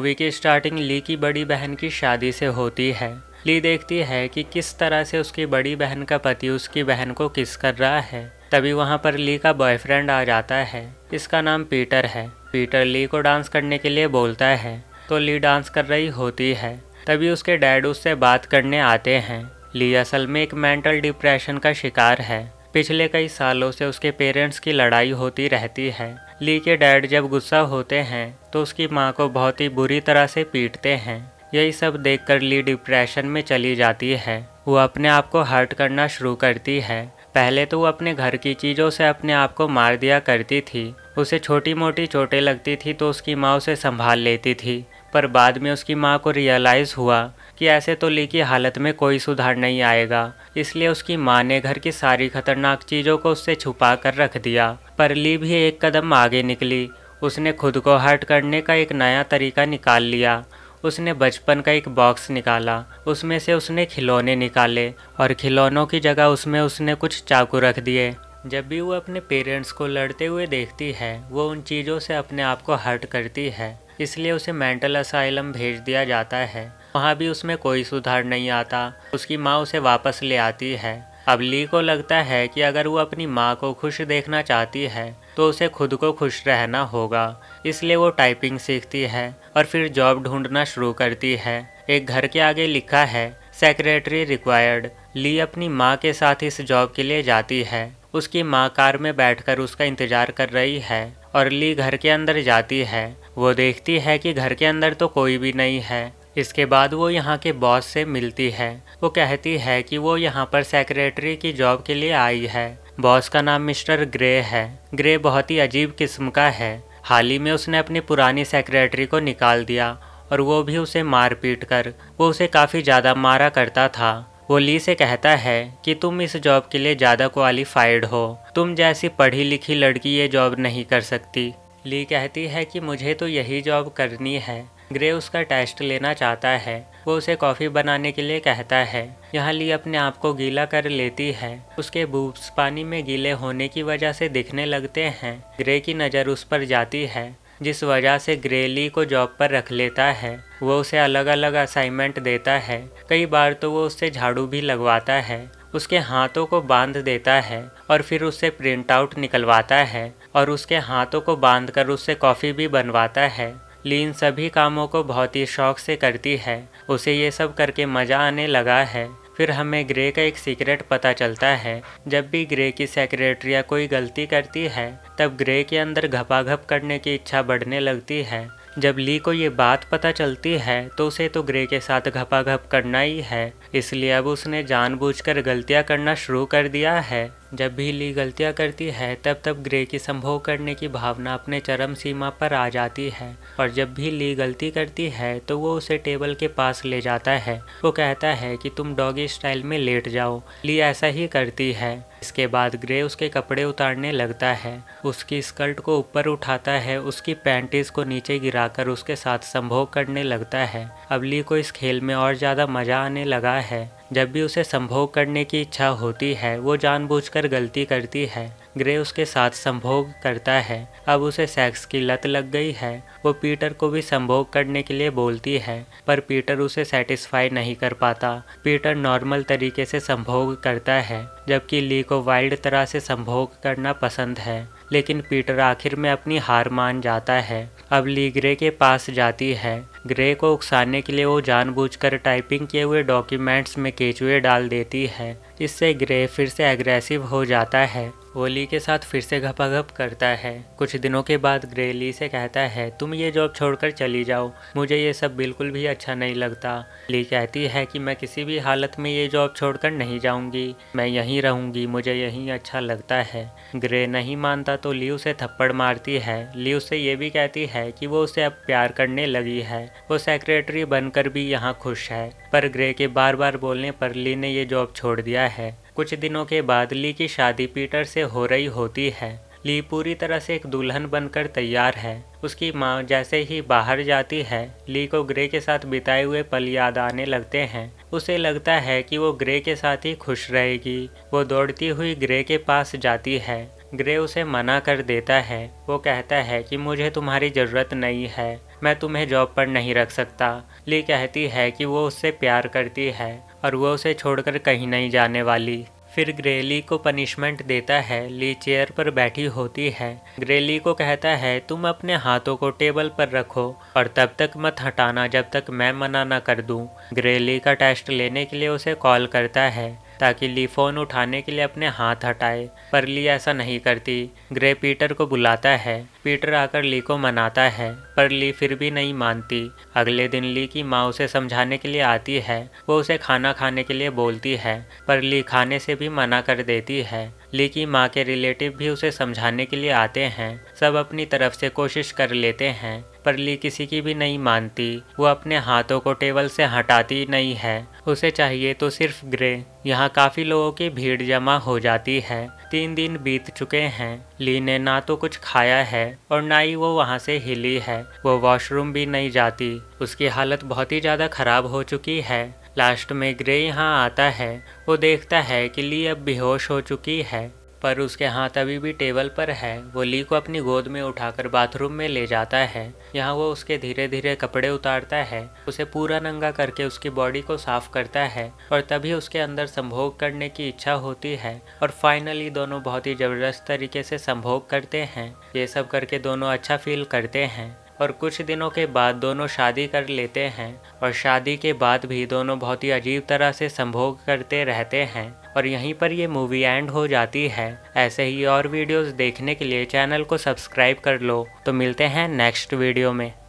Movie की starting ली की बड़ी बहन की शादी से होती है ली देखती है कि किस तरह से उसकी बड़ी बहन का पति उसकी बहन को किस कर रहा है तभी वहाँ पर ली का बॉयफ्रेंड आ जाता है इसका नाम पीटर है पीटर ली को डांस करने के लिए बोलता है तो ली डांस कर रही होती है तभी उसके डैड उससे बात करने आते हैं ली असल में एक मेंटल डिप्रेशन का शिकार है पिछले कई सालों से उसके पेरेंट्स की लड़ाई होती रहती है ली के डैड जब गुस्सा होते हैं तो उसकी माँ को बहुत ही बुरी तरह से पीटते हैं यही सब देखकर ली डिप्रेशन में चली जाती है वो अपने आप को हर्ट करना शुरू करती है पहले तो वो अपने घर की चीज़ों से अपने आप को मार दिया करती थी उसे छोटी मोटी चोटें लगती थी तो उसकी माँ उसे संभाल लेती थी पर बाद में उसकी माँ को रियलाइज़ हुआ कि ऐसे तो ली की हालत में कोई सुधार नहीं आएगा इसलिए उसकी माँ ने घर की सारी खतरनाक चीज़ों को उससे छुपा कर रख दिया पर ली भी एक कदम आगे निकली उसने खुद को हर्ट करने का एक नया तरीका निकाल लिया उसने बचपन का एक बॉक्स निकाला उसमें से उसने खिलौने निकाले और खिलौनों की जगह उसमें उसने कुछ चाकू रख दिए जब भी वो अपने पेरेंट्स को लड़ते हुए देखती है वो उन चीज़ों से अपने आप को हर्ट करती है इसलिए उसे मेंटल असाइलम भेज दिया जाता है वहाँ भी उसमें कोई सुधार नहीं आता उसकी माँ उसे वापस ले आती है अब ली को लगता है कि अगर वो अपनी माँ को खुश देखना चाहती है तो उसे खुद को खुश रहना होगा इसलिए वो टाइपिंग सीखती है और फिर जॉब ढूंढना शुरू करती है एक घर के आगे लिखा है सेक्रेटरी रिक्वायर्ड ली अपनी माँ के साथ इस जॉब के लिए जाती है उसकी माँ कार में बैठकर उसका इंतजार कर रही है और ली घर के अंदर जाती है वो देखती है कि घर के अंदर तो कोई भी नहीं है इसके बाद वो यहाँ के बॉस से मिलती है वो कहती है कि वो यहाँ पर सेक्रेटरी की जॉब के लिए आई है बॉस का नाम मिस्टर ग्रे है ग्रे बहुत ही अजीब किस्म का है हाल ही में उसने अपनी पुरानी सेक्रेटरी को निकाल दिया और वो भी उसे मार पीट कर वो उसे काफ़ी ज़्यादा मारा करता था वो ली से कहता है कि तुम इस जॉब के लिए ज़्यादा क्वालिफाइड हो तुम जैसी पढ़ी लिखी लड़की ये जॉब नहीं कर सकती ली कहती है कि मुझे तो यही जॉब करनी है ग्रे उसका टेस्ट लेना चाहता है वो उसे कॉफ़ी बनाने के लिए कहता है यहाँ ली अपने आप को गीला कर लेती है उसके बूब्स पानी में गीले होने की वजह से दिखने लगते हैं ग्रे की नज़र उस पर जाती है जिस वजह से ग्रे ली को जॉब पर रख लेता है वो उसे अलग अलग असाइनमेंट देता है कई बार तो वो उससे झाड़ू भी लगवाता है उसके हाथों को बांध देता है और फिर उससे प्रिंट आउट निकलवाता है और उसके हाथों को बांधकर उससे कॉफ़ी भी बनवाता है लीन सभी कामों को बहुत ही शौक से करती है उसे ये सब करके मज़ा आने लगा है फिर हमें ग्रे का एक सीक्रेट पता चलता है जब भी ग्रे की सेक्रेटरिया कोई गलती करती है तब ग्रे के अंदर घपाघप करने की इच्छा बढ़ने लगती है जब ली को ये बात पता चलती है तो उसे तो ग्रे के साथ घपाघप करना ही है इसलिए अब उसने जानबूझकर गलतियां करना शुरू कर दिया है जब भी ली गलतियां करती है तब तब ग्रे की संभोग करने की भावना अपने चरम सीमा पर आ जाती है और जब भी ली गलती करती है तो वो उसे टेबल के पास ले जाता है वो कहता है कि तुम डॉगी स्टाइल में लेट जाओ ली ऐसा ही करती है इसके बाद ग्रे उसके कपड़े उतारने लगता है उसकी स्कर्ट को ऊपर उठाता है उसकी पैंटीज को नीचे गिराकर उसके साथ संभोग करने लगता है अब ली को इस खेल में और ज़्यादा मज़ा आने लगा है जब भी उसे संभोग करने की इच्छा होती है वो जानबूझकर गलती करती है ग्रे उसके साथ संभोग करता है अब उसे सेक्स की लत लग गई है वो पीटर को भी संभोग करने के लिए बोलती है पर पीटर उसे सेटिस्फाई नहीं कर पाता पीटर नॉर्मल तरीके से संभोग करता है जबकि ली को वाइल्ड तरह से संभोग करना पसंद है लेकिन पीटर आखिर में अपनी हार मान जाता है अब ली ग्रे के पास जाती है ग्रे को उकसाने के लिए वो जानबूझकर टाइपिंग किए हुए डॉक्यूमेंट्स में केचुए डाल देती है इससे ग्रे फिर से एग्रेसिव हो जाता है होली के साथ फिर से घपाघप करता है कुछ दिनों के बाद ग्रेली से कहता है तुम ये जॉब छोड़कर चली जाओ मुझे ये सब बिल्कुल भी अच्छा नहीं लगता ली कहती है कि मैं किसी भी हालत में ये जॉब छोड़कर नहीं जाऊंगी मैं यहीं रहूंगी मुझे यहीं अच्छा लगता है ग्रे नहीं मानता तो ली उसे थप्पड़ मारती है ली उसे ये भी कहती है कि वो उसे अब प्यार करने लगी है वो सेक्रेटरी बनकर भी यहाँ खुश है पर ग्रे के बार बार बोलने पर ली ने ये जॉब छोड़ दिया है कुछ दिनों के बाद ली की शादी पीटर से हो रही होती है ली पूरी तरह से एक दुल्हन बनकर तैयार है उसकी माँ जैसे ही बाहर जाती है ली को ग्रे के साथ बिताए हुए पल याद आने लगते हैं उसे लगता है कि वो ग्रे के साथ ही खुश रहेगी वो दौड़ती हुई ग्रे के पास जाती है ग्रे उसे मना कर देता है वो कहता है कि मुझे तुम्हारी ज़रूरत नहीं है मैं तुम्हें जॉब पर नहीं रख सकता ली कहती है कि वो उससे प्यार करती है और वह उसे छोड़कर कहीं नहीं जाने वाली फिर ग्रेली को पनिशमेंट देता है ली चेयर पर बैठी होती है ग्रेली को कहता है तुम अपने हाथों को टेबल पर रखो और तब तक मत हटाना जब तक मैं मना न कर दूं। ग्रेली का टेस्ट लेने के लिए उसे कॉल करता है ताकि ली फ़ोन उठाने के लिए अपने हाथ हटाए पर ली ऐसा नहीं करती ग्रे पीटर को बुलाता है पीटर आकर ली को मनाता है पर ली फिर भी नहीं मानती अगले दिन ली की माँ उसे समझाने के लिए आती है वो उसे खाना खाने के लिए बोलती है पर ली खाने से भी मना कर देती है ली की माँ के रिलेटिव भी उसे समझाने के लिए आते हैं सब अपनी तरफ से कोशिश कर लेते हैं पर ली किसी की भी नहीं मानती वो अपने हाथों को टेबल से हटाती नहीं है उसे चाहिए तो सिर्फ ग्रे यहाँ काफ़ी लोगों की भीड़ जमा हो जाती है तीन दिन बीत चुके हैं ली ने ना तो कुछ खाया है और ना ही वो वहाँ से हिली है वो वॉशरूम भी नहीं जाती उसकी हालत बहुत ही ज़्यादा ख़राब हो चुकी है लास्ट में ग्रे यहाँ आता है वो देखता है कि ली अब बेहोश हो चुकी है पर उसके हाथ अभी भी टेबल पर है वो ली को अपनी गोद में उठाकर बाथरूम में ले जाता है यहाँ वो उसके धीरे धीरे कपड़े उतारता है उसे पूरा नंगा करके उसकी बॉडी को साफ करता है और तभी उसके अंदर संभोग करने की इच्छा होती है और फाइनली दोनों बहुत ही ज़बरदस्त तरीके से संभोग करते हैं ये सब करके दोनों अच्छा फील करते हैं और कुछ दिनों के बाद दोनों शादी कर लेते हैं और शादी के बाद भी दोनों बहुत ही अजीब तरह से संभोग करते रहते हैं और यहीं पर ये मूवी एंड हो जाती है ऐसे ही और वीडियोस देखने के लिए चैनल को सब्सक्राइब कर लो तो मिलते हैं नेक्स्ट वीडियो में